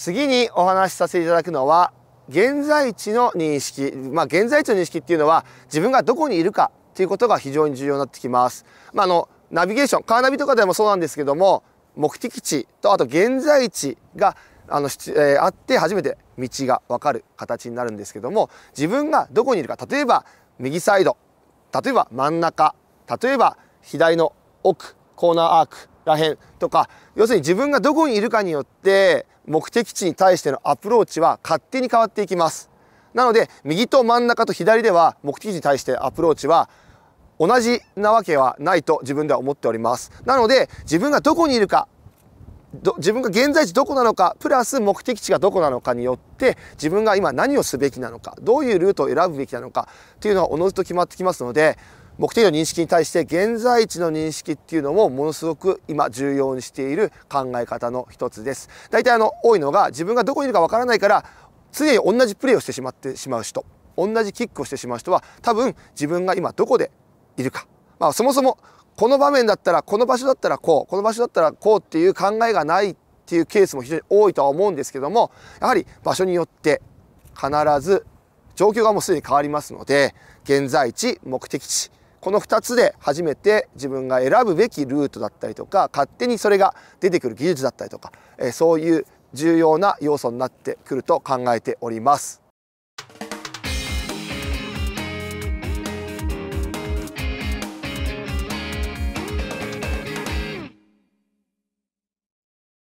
次にお話しさせていただくのは現在地の認識まあ現在地の認識っていうのは自分がどこにいるかっていうことが非常に重要になってきます。まあ、あのナビゲーションカーナビとかでもそうなんですけども目的地とあと現在地があの、えー、あって初めて道が分かる形になるんですけども自分がどこにいるか例えば右サイド例えば真ん中例えば左の奥コーナーアークらへんとか要するに自分がどこにいるかによって目的地に対してのアプローチは勝手に変わっていきますなので右と真ん中と左では目的地に対してアプローチは同じなわけはないと自分では思っておりますなので自分がどこにいるか自分が現在地どこなのかプラス目的地がどこなのかによって自分が今何をすべきなのかどういうルートを選ぶべきなのかっていうのはおのずと決まってきますので目的の認識に対して現在地の認識っていうのもものすごく今重要にしている考え方の一つです。大体あの多いのが自分がどこにいるかわからないから常に同じプレーをしてしまってしまう人同じキックをしてしまう人は多分自分が今どこでいるか、まあ、そもそもこの場面だったらこの場所だったらこうこの場所だったらこうっていう考えがないっていうケースも非常に多いとは思うんですけどもやはり場所によって必ず状況がもうすでに変わりますので現在地目的地この2つで初めて自分が選ぶべきルートだったりとか勝手にそれが出てくる技術だったりとか、えそういう重要な要素になってくると考えております。